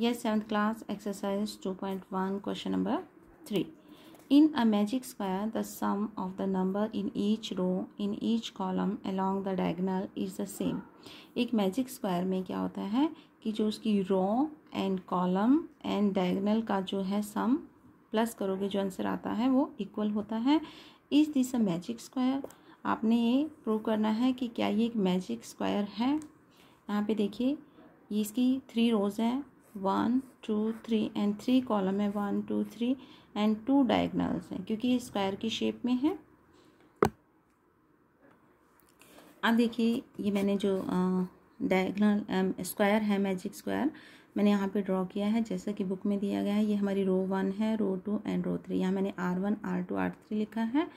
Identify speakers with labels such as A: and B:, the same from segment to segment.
A: yes seventh class exercise two point one question number three in a magic square the sum of the number in each row in each column along the diagonal is the same एक magic square में क्या होता है कि जो उसकी row and column and diagonal का जो है सम प्लस करोगे जो आंसर आता है वो इक्वल होता है इस दिस अ मैजिक स्क्वायर आपने ये प्रूव करना है कि क्या ये एक मैजिक स्क्वायर है यहाँ पे देखिए इसकी थ्री रोज़ हैं one two three and three column है one two three and two diagonals हैं क्योंकि ये स्क्वायर की शेप में है अब देखिए ये मैंने जो डायगनल स्क्वायर है मैजिक स्क्वायर मैंने यहाँ पे ड्रॉ किया है जैसा कि बुक में दिया गया है ये हमारी रो वन है row two and row three यहाँ मैंने R one R two R three लिखा है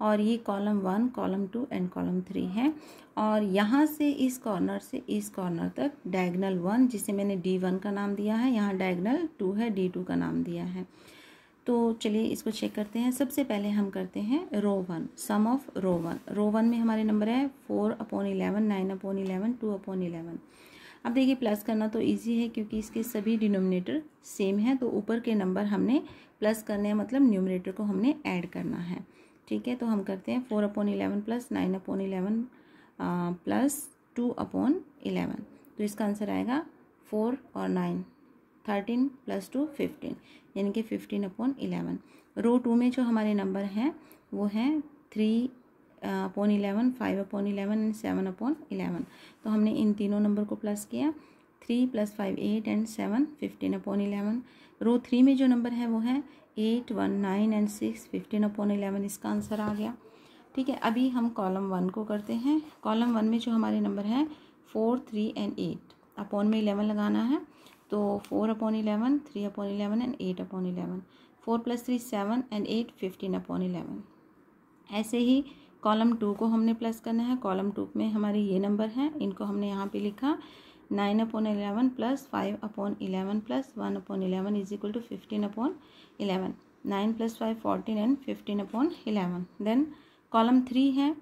A: और ये column one column two and column three है और यहाँ से इस कॉर्नर से इस कॉर्नर तक डायगनल वन जिसे मैंने डी वन का नाम दिया है यहाँ डायगनल टू है डी टू का नाम दिया है तो चलिए इसको चेक करते हैं सबसे पहले हम करते हैं row one sum of row one row one में हमारे नंबर है four upon eleven nine upon eleven two upon eleven अब देखिए प्लस करना तो इजी है क्योंकि इसके सभी डिनोमिनेटर सेम है तो ऊपर के नंबर हमने प्लस करने हैं मतलब न्यूमिनेटर को हमने ऐड करना है ठीक है तो हम करते हैं four upon eleven plus nine upon eleven plus two upon eleven तो इसका आंसर आएगा फोर और nine thirteen plus two fifteen यानी कि fifteen upon eleven row two में जो हमारे नंबर हैं वो हैं three upon eleven five upon eleven and seven upon eleven तो हमने इन तीनों नंबर को प्लस किया three plus five eight and seven fifteen upon eleven row three में जो नंबर है वो है eight one nine and six fifteen upon eleven इसका आंसर आ गया ठीक है अभी हम कॉलम वन को करते हैं कॉलम वन में जो हमारे नंबर हैं four three and eight upon में इलेवन लगाना है तो four upon eleven three upon eleven and eight upon eleven four plus three seven and eight fifteen upon eleven ऐसे ही कॉलम टू को हमने प्लस करना है कॉलम टू में हमारे ये नंबर हैं इनको हमने यहाँ पे लिखा nine upon eleven plus five upon eleven plus one upon eleven is equal to fifteen upon eleven nine plus five fourteen and fifteen upon eleven then column three है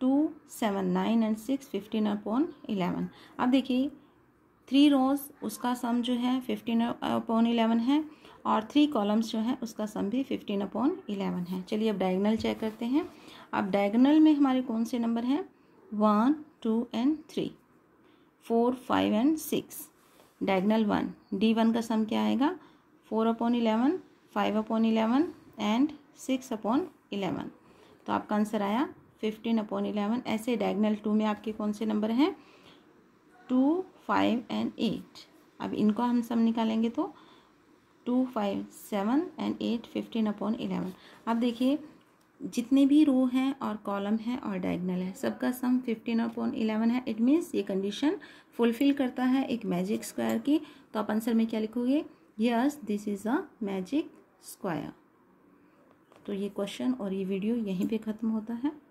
A: two seven nine and six fifteen upon eleven अब देखिए three रोज उसका सम जो है fifteen upon eleven है और three columns जो है उसका सम भी फिफ्टीन अपॉन इलेवन है चलिए अब डायगनल चेक करते हैं अब डायगनल में हमारे कौन से नंबर हैं one two and three four five and six diagonal one D one का सम क्या आएगा four upon eleven five upon eleven and six upon eleven तो आपका आंसर आया फिफ्टीन अपॉन इलेवन ऐसे डायगनल टू में आपके कौन से नंबर हैं टू फाइव एंड एट अब इनको हम सम निकालेंगे तो two five seven and eight fifteen upon eleven अब देखिए जितने भी रो हैं और कॉलम है और डायगनल है सबका सम फिफ्टीन अपॉन इलेवन है इट मीन्स ये कंडीशन फुलफिल करता है एक मैजिक स्क्वायर की तो आप आंसर में क्या लिखोगे yes this is a magic square तो ये क्वेश्चन और ये वीडियो यहीं पे ख़त्म होता है